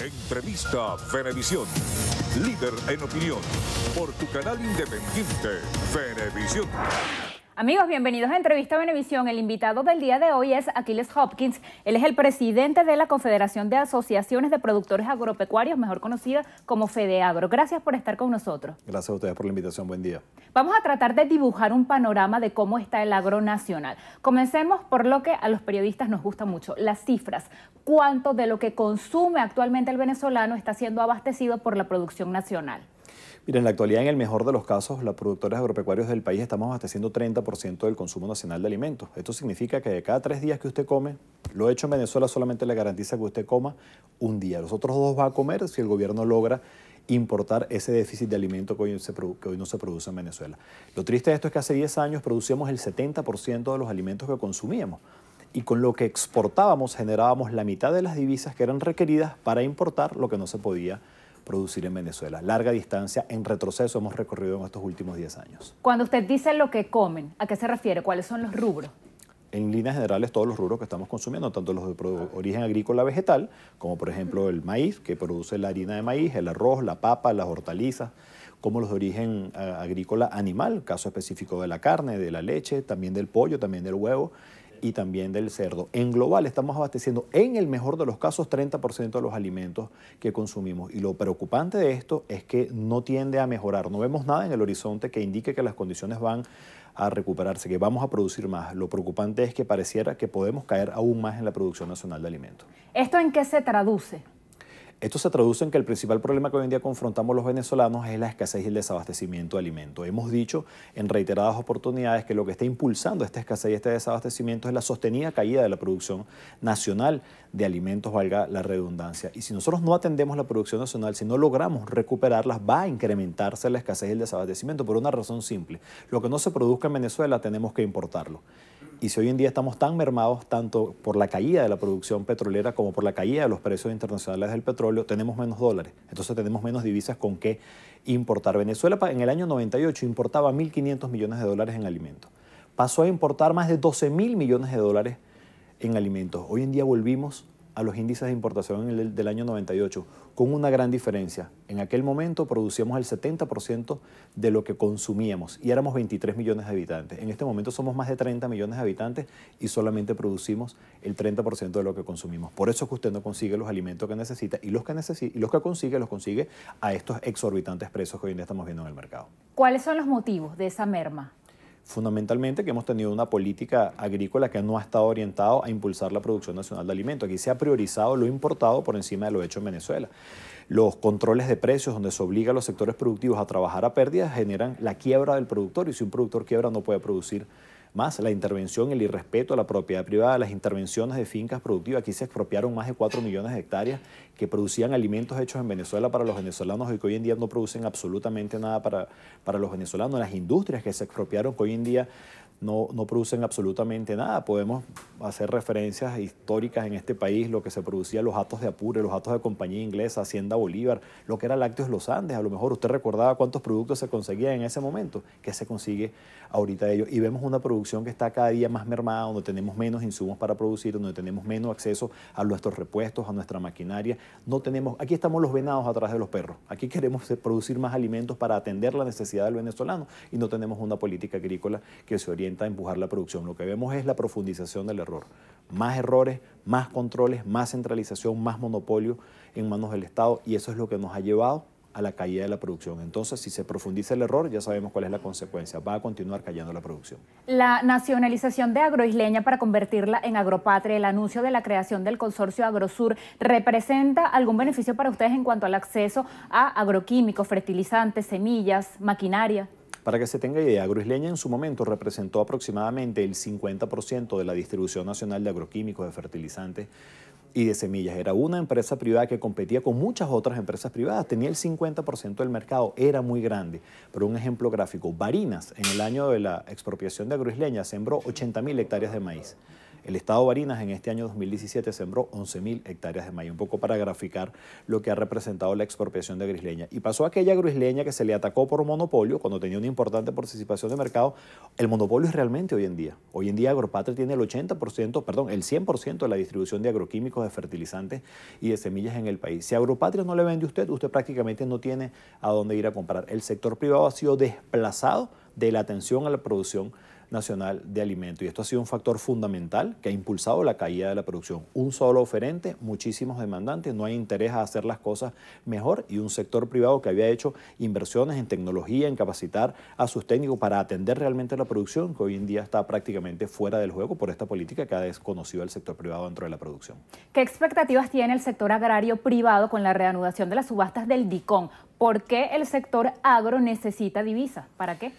Entrevista Fenevisión, líder en opinión, por tu canal independiente, Fenevisión. Amigos, bienvenidos a Entrevista Venevisión. El invitado del día de hoy es Aquiles Hopkins. Él es el presidente de la Confederación de Asociaciones de Productores Agropecuarios, mejor conocida como FEDEAGRO. Gracias por estar con nosotros. Gracias a ustedes por la invitación. Buen día. Vamos a tratar de dibujar un panorama de cómo está el agro nacional. Comencemos por lo que a los periodistas nos gusta mucho, las cifras. ¿Cuánto de lo que consume actualmente el venezolano está siendo abastecido por la producción nacional? en la actualidad, en el mejor de los casos, las productoras agropecuarios del país estamos abasteciendo 30% del consumo nacional de alimentos. Esto significa que de cada tres días que usted come, lo hecho en Venezuela solamente le garantiza que usted coma un día. Los otros dos va a comer si el gobierno logra importar ese déficit de alimento que hoy, que hoy, no se produce en Venezuela. Lo triste de esto es que hace 10 años producíamos el 70% de los alimentos que consumíamos y con lo que exportábamos generábamos la mitad de las divisas que eran requeridas para importar lo que no se podía producir en Venezuela. Larga distancia, en retroceso hemos recorrido en estos últimos 10 años. Cuando usted dice lo que comen, ¿a qué se refiere? ¿Cuáles son los rubros? en líneas generales todos los rubros que estamos consumiendo, tanto los de origen agrícola vegetal, como por ejemplo el maíz, que produce la harina de maíz, el arroz, la papa, las hortalizas, como los de origen eh, agrícola animal, caso específico de la carne, de la leche, también del pollo, también del huevo, y también del cerdo. En global estamos abasteciendo en el mejor de los casos 30% de los alimentos que consumimos. Y lo preocupante de esto es que no tiende a mejorar. No vemos nada en el horizonte que indique que las condiciones van a recuperarse, que vamos a producir más. Lo preocupante es que pareciera que podemos caer aún más en la producción nacional de alimentos. ¿Esto en qué se traduce? Esto se traduce en que el principal problema que hoy en día confrontamos los venezolanos es la escasez y el desabastecimiento de alimentos. Hemos dicho en reiteradas oportunidades que lo que está impulsando esta escasez y este desabastecimiento es la sostenida caída de la producción nacional de alimentos, valga la redundancia. Y si nosotros no atendemos la producción nacional, si no logramos recuperarlas, va a incrementarse la escasez y el desabastecimiento por una razón simple. Lo que no se produzca en Venezuela tenemos que importarlo. Y si hoy en día estamos tan mermados tanto por la caída de la producción petrolera como por la caída de los precios internacionales del petróleo, tenemos menos dólares. Entonces tenemos menos divisas con que importar. Venezuela en el año 98 importaba 1.500 millones de dólares en alimentos. Pasó a importar más de 12.000 millones de dólares en alimentos. Hoy en día volvimos a los índices de importación del año 98, con una gran diferencia. En aquel momento producíamos el 70% de lo que consumíamos y éramos 23 millones de habitantes. En este momento somos más de 30 millones de habitantes y solamente producimos el 30% de lo que consumimos. Por eso es que usted no consigue los alimentos que necesita y los que, necesita, y los que consigue los consigue a estos exorbitantes precios que hoy en día estamos viendo en el mercado. ¿Cuáles son los motivos de esa merma? fundamentalmente que hemos tenido una política agrícola que no ha estado orientado a impulsar la producción nacional de alimentos. Aquí se ha priorizado lo importado por encima de lo hecho en Venezuela. Los controles de precios, donde se obliga a los sectores productivos a trabajar a pérdidas, generan la quiebra del productor y si un productor quiebra no puede producir más la intervención, el irrespeto a la propiedad privada, las intervenciones de fincas productivas. Aquí se expropiaron más de 4 millones de hectáreas que producían alimentos hechos en Venezuela para los venezolanos y que hoy en día no producen absolutamente nada para, para los venezolanos. Las industrias que se expropiaron, que hoy en día no, producen absolutamente nada. Podemos hacer referencias históricas en este país, lo que se producía los datos de Apure, los datos de compañía inglesa, Hacienda Bolívar, lo que era Lácteos Los Andes. A lo mejor usted recordaba cuántos productos se conseguían en ese momento, qué se consigue ahorita de ellos. Y vemos una producción que está cada día más mermada, donde tenemos menos insumos para producir, donde tenemos menos acceso a nuestros repuestos, a nuestra maquinaria. No tenemos, aquí estamos los venados atrás de los perros. Aquí queremos producir más alimentos para atender la necesidad del venezolano y no tenemos una política agrícola que se oriente empujar la producción. Lo que vemos es la profundización del error. Más errores, más controles, más centralización, más monopolio en manos del Estado y eso es lo que nos ha llevado a la caída de la producción. Entonces, si se profundiza el error, ya sabemos cuál es la consecuencia. Va a continuar cayendo la producción. La nacionalización de Agroisleña para convertirla en agropatria, el anuncio de la creación del consorcio Agrosur, ¿representa algún beneficio para ustedes en cuanto al acceso a agroquímicos, fertilizantes, semillas, maquinaria? Para que se tenga idea, Agroisleña en su momento representó aproximadamente el 50% de la distribución nacional de agroquímicos, de fertilizantes y de semillas. Era una empresa privada que competía con muchas otras empresas privadas, tenía el 50% del mercado, era muy grande. Pero un ejemplo gráfico, Varinas en el año de la expropiación de Agroisleña sembró 80.000 hectáreas de maíz. El Estado Barinas en este año 2017 sembró 11.000 hectáreas de maíz, un poco para graficar lo que ha representado la expropiación de grisleña. Y pasó aquella grisleña que se le atacó por monopolio, cuando tenía una importante participación de mercado. El monopolio es realmente hoy en día. Hoy en día Agropatria tiene el 80%, perdón, el 100% de la distribución de agroquímicos, de fertilizantes y de semillas en el país. Si Agropatria no le vende a usted, usted prácticamente no tiene a dónde ir a comprar. El sector privado ha sido desplazado de la atención a la producción Nacional de Alimento. Y esto ha sido un factor fundamental que ha impulsado la caída de la producción. Un solo oferente, muchísimos demandantes, no hay interés a hacer las cosas mejor y un sector privado que había hecho inversiones en tecnología, en capacitar a sus técnicos para atender realmente la producción, que hoy en día está prácticamente fuera del juego por esta política que ha desconocido al sector privado dentro de la producción. ¿Qué expectativas tiene el sector agrario privado con la reanudación de las subastas del DICON? ¿Por qué el sector agro necesita divisas? ¿Para qué?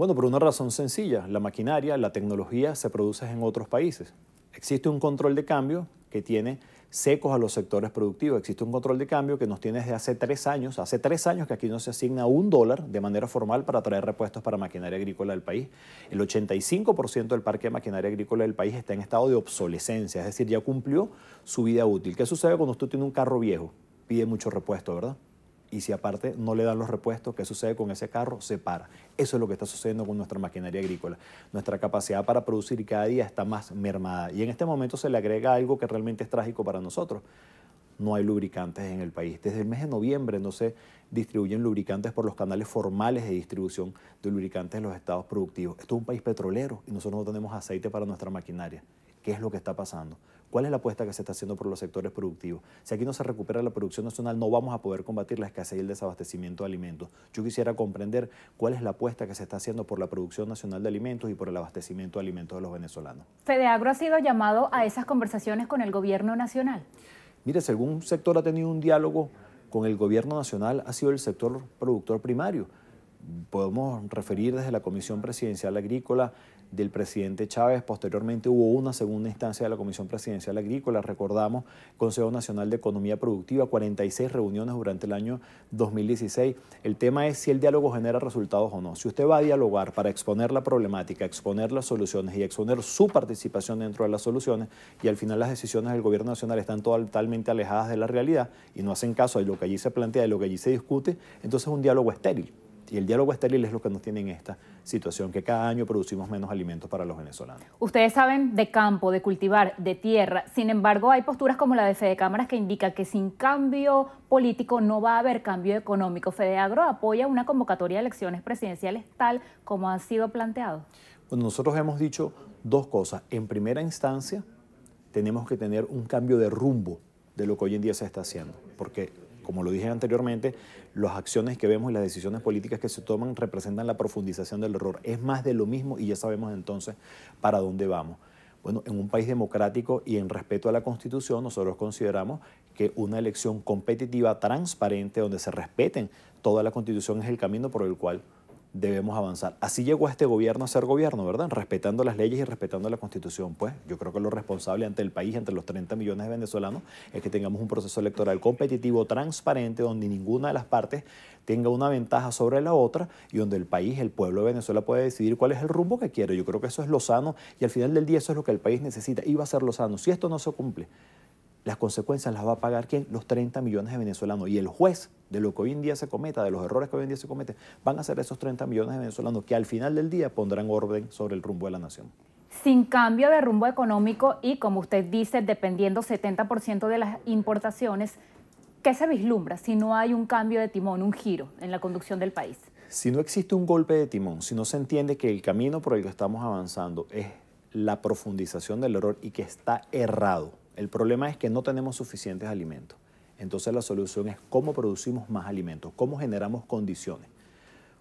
Bueno, por una razón sencilla, la maquinaria, la tecnología se produce en otros países. Existe un control de cambio que tiene secos a los sectores productivos. Existe un control de cambio que nos tiene desde hace tres años. Hace tres años que aquí no se asigna un dólar de manera formal para traer repuestos para maquinaria agrícola del país. El 85% del parque de maquinaria agrícola del país está en estado de obsolescencia, es decir, ya cumplió su vida útil. ¿Qué sucede cuando usted tiene un carro viejo? Pide mucho repuesto, ¿verdad? y si aparte no le dan los repuestos, ¿qué sucede con ese carro? Se para. Eso es lo que está sucediendo con nuestra maquinaria agrícola. Nuestra capacidad para producir cada día está más mermada y en este momento se le agrega algo que realmente es trágico para nosotros. No hay lubricantes en el país. Desde el mes de noviembre no se distribuyen lubricantes por los canales formales de distribución de lubricantes en los estados productivos. Esto es un país petrolero y nosotros no tenemos aceite para nuestra maquinaria. ¿Qué es lo que está pasando? ¿Cuál es la apuesta que se está haciendo por los sectores productivos? Si aquí no se recupera la producción nacional, no vamos a poder combatir la escasez y el desabastecimiento de alimentos. Yo quisiera comprender cuál es la apuesta que se está haciendo por la producción nacional de alimentos y por el abastecimiento de alimentos de los venezolanos. Fedeagro ha sido llamado a esas conversaciones con el gobierno nacional. Mire, si algún sector ha tenido un diálogo con el gobierno nacional, ha sido el sector productor primario podemos referir desde la Comisión Presidencial Agrícola del presidente Chávez. Posteriormente hubo una segunda instancia de la Comisión Presidencial Agrícola, recordamos, Consejo Nacional de Economía Productiva, 46 reuniones durante el año 2016. El tema es si el diálogo genera resultados o no. Si usted va a dialogar para exponer la problemática, exponer las soluciones y exponer su participación dentro de las soluciones y al final las decisiones del gobierno nacional están totalmente alejadas de la realidad y no hacen caso de lo que allí se plantea, de lo que allí se discute, entonces es un diálogo estéril. Y el diálogo estéril es lo que nos tiene en esta situación, que cada año producimos menos alimentos para los venezolanos. Ustedes saben de campo, de cultivar, de tierra. Sin embargo, hay posturas como la de Fede Cámaras que indica que sin cambio político no va a haber cambio económico. Fede apoya una convocatoria de elecciones presidenciales tal como ha sido planteado. Bueno, nosotros hemos dicho dos cosas. En primera instancia, tenemos que tener un cambio de rumbo de lo que hoy en día se está haciendo, porque como lo dije anteriormente, las acciones que vemos y las decisiones políticas que se toman representan la profundización del error. Es más de lo mismo y ya sabemos entonces para dónde vamos. Bueno, en un país democrático y en respeto a la Constitución, nosotros consideramos que una elección competitiva, transparente, donde se respeten toda la Constitución, es el camino por el cual debemos avanzar. Así llegó este gobierno a ser gobierno, ¿verdad? Respetando las leyes y respetando la constitución. Pues yo creo que lo responsable ante el país, ante los 30 millones de venezolanos, es que tengamos un proceso electoral competitivo, transparente, donde ninguna de las partes tenga una ventaja sobre la otra y donde el país, el pueblo de Venezuela pueda decidir cuál es el rumbo que quiere. Yo creo que eso es lo sano y al final del día eso es lo que el país necesita. Y va a ser lo sano. Si esto no se cumple, las consecuencias las va a pagar quién? Los 30 millones de venezolanos. Y el juez de lo que hoy en día se cometa, de los errores que hoy en día se cometen, van a ser esos 30 millones de venezolanos que al final del día pondrán orden sobre el rumbo de la nación. Sin cambio de rumbo económico y, como usted dice, dependiendo 70% de las importaciones, ¿qué se vislumbra si no hay un cambio de timón, un giro en la conducción del país? Si no existe un golpe de timón, si no se entiende que el camino por el que estamos avanzando es la profundización del error y que está errado, el problema es que no tenemos suficientes alimentos. Entonces la solución es cómo producimos más alimentos, cómo generamos condiciones.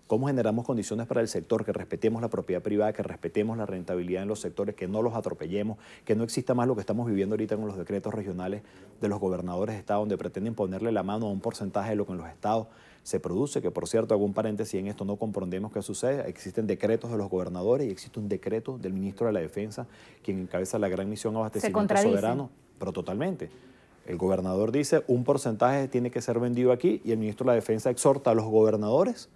¿Cómo generamos condiciones para el sector? Que respetemos la propiedad privada, que respetemos la rentabilidad en los sectores, que no los atropellemos, que no exista más lo que estamos viviendo ahorita con los decretos regionales de los gobernadores de Estado, donde pretenden ponerle la mano a un porcentaje de lo que en los estados se produce, que por cierto, algún paréntesis en esto, no comprendemos qué sucede, existen decretos de los gobernadores y existe un decreto del ministro de la Defensa, quien encabeza la gran misión abastecimiento soberano, pero totalmente. El gobernador dice un porcentaje tiene que ser vendido aquí y el ministro de la Defensa exhorta a los gobernadores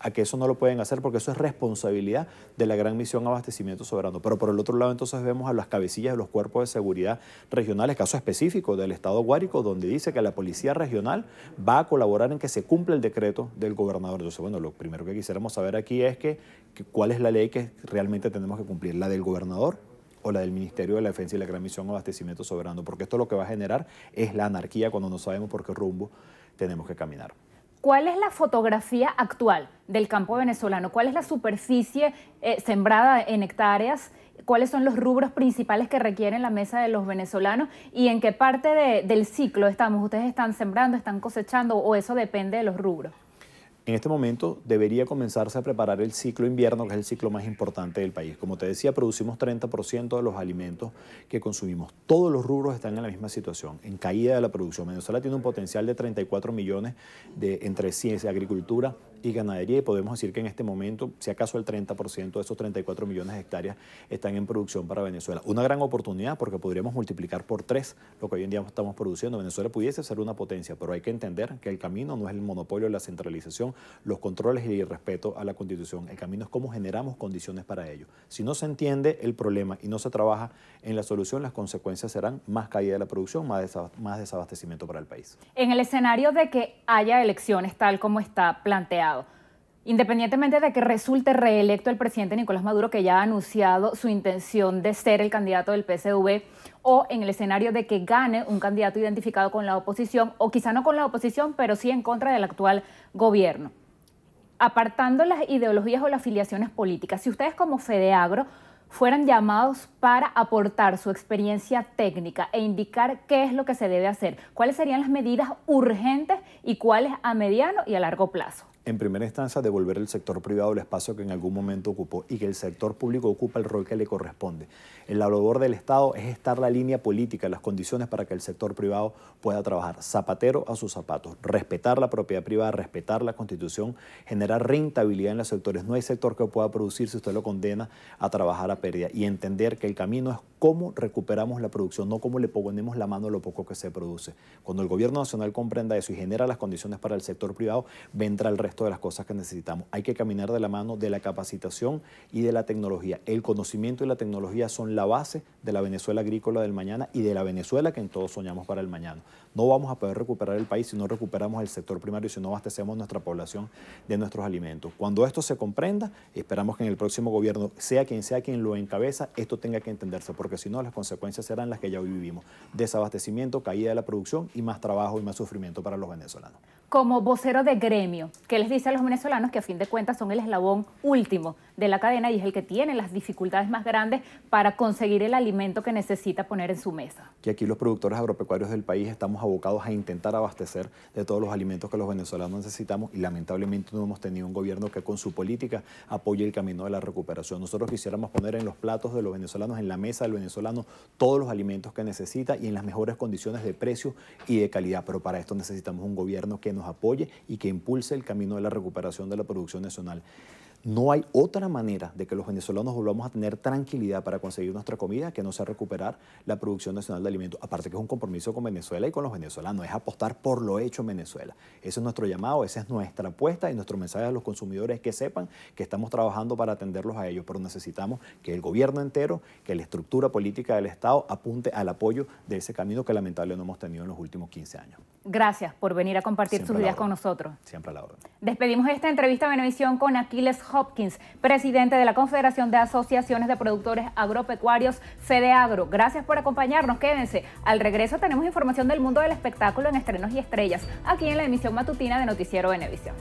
a que eso no lo pueden hacer porque eso es responsabilidad de la gran misión abastecimiento soberano. Pero por el otro lado entonces vemos a las cabecillas de los cuerpos de seguridad regionales, caso específico del Estado Guárico, donde dice que la policía regional va a colaborar en que se cumpla el decreto del gobernador. Entonces, bueno, lo primero que quisiéramos saber aquí es cuál es la ley que realmente tenemos que cumplir, la del gobernador o la del Ministerio de la Defensa y la Gran Misión Abastecimiento Soberano, porque esto lo que va a generar es la anarquía cuando no sabemos por qué rumbo tenemos que caminar. ¿Cuál es la fotografía actual del campo venezolano? ¿Cuál es la superficie eh, sembrada en hectáreas? ¿Cuáles son los rubros principales que requieren la mesa de los venezolanos? ¿Y en qué parte del ciclo estamos? ¿Ustedes están sembrando, están cosechando o eso depende de los rubros? En este momento debería comenzarse a preparar el ciclo invierno, que es el ciclo más importante del país. Como te decía, producimos 30% de los alimentos que consumimos. Todos los rubros están en la misma situación, en caída de la producción. Venezuela tiene un potencial de 34 millones de entre ciencia, agricultura, y ganadería y podemos decir que en este momento, si acaso el 30% de esos 34 millones de hectáreas están en producción para Venezuela. Una gran oportunidad porque podríamos multiplicar por tres lo que hoy en día estamos produciendo. Venezuela pudiese ser una potencia, pero hay que entender que el camino no es el monopolio, la centralización, los controles y el respeto a la constitución. El camino es cómo generamos condiciones para ello. Si no se entiende el problema y no se trabaja en la solución, las consecuencias serán más caída de la producción, más desabastecimiento para el país. En el escenario de que haya elecciones tal como está planteado, Independientemente de que resulte reelecto el presidente Nicolás Maduro, que ya ha anunciado su intención de ser el candidato del PSV, o en el escenario de que gane un candidato identificado con la oposición, o quizá no con la oposición, pero sí en contra del actual gobierno. Apartando las ideologías o las afiliaciones políticas, si ustedes como Fedeagro fueran llamados para aportar su experiencia técnica e indicar qué es lo que se debe hacer, cuáles serían las medidas urgentes y cuáles a mediano y a largo plazo en primera instancia, devolver al sector privado el espacio que en algún momento ocupó y que el sector público ocupa el rol que le corresponde. El labor del Estado es estar la línea política, las condiciones para que el sector privado pueda trabajar zapatero a sus zapatos, respetar la propiedad privada, respetar la Constitución, generar rentabilidad en los sectores. No hay sector que pueda producir si usted lo condena a trabajar a pérdida y entender que el camino es cómo recuperamos la producción, no cómo le ponemos la mano a lo poco que se produce. Cuando el gobierno nacional comprenda eso y genera las condiciones para el sector privado, vendrá el resto esto de las cosas que necesitamos. Hay que caminar de la mano de la capacitación y de la tecnología. El conocimiento y la tecnología son la base de la Venezuela agrícola del mañana y de la Venezuela que en todos soñamos para el mañana. No vamos a poder recuperar el país si no recuperamos el sector primario, y si no abastecemos nuestra población de nuestros alimentos. Cuando esto se comprenda, esperamos que en el próximo gobierno, sea quien sea quien lo encabeza, esto tenga que entenderse, porque si no las consecuencias serán las que ya hoy vivimos. Desabastecimiento, caída de la producción y más trabajo y más sufrimiento para los venezolanos como vocero de gremio, ¿Qué les dice a los venezolanos que a fin de cuentas son el eslabón último de la cadena y es el que tiene las dificultades más grandes para conseguir el alimento que necesita poner en su mesa. Que aquí los productores agropecuarios del país estamos abocados a intentar abastecer de todos los alimentos que los venezolanos necesitamos y lamentablemente no hemos tenido un gobierno que con su política apoye el camino de la recuperación. Nosotros quisiéramos poner en los platos de los venezolanos, en la mesa del venezolano, todos los alimentos que necesita y en las mejores condiciones de precio y de calidad, pero para esto necesitamos un gobierno que nos nos apoye y que impulse el camino de la recuperación de la producción nacional. No hay otra manera de que los venezolanos volvamos a tener tranquilidad para conseguir nuestra comida que no sea recuperar la producción nacional de alimentos. Aparte que es un compromiso con Venezuela y con los venezolanos, es apostar por lo hecho en Venezuela. Ese es nuestro llamado, esa es nuestra apuesta y nuestro mensaje a los consumidores que sepan que estamos trabajando para atenderlos a ellos, pero necesitamos que el gobierno entero, que la estructura política del Estado apunte al apoyo de ese camino que lamentablemente no hemos tenido en los últimos 15 años. Gracias por venir a compartir sus ideas con nosotros. Siempre a la orden. Despedimos esta entrevista a con Aquiles Hopkins, presidente de la Confederación de Asociaciones de Productores Agropecuarios, Agro. Gracias por acompañarnos, quédense. Al regreso tenemos información del mundo del espectáculo en estrenos y estrellas, aquí en la emisión matutina de Noticiero Venevisión.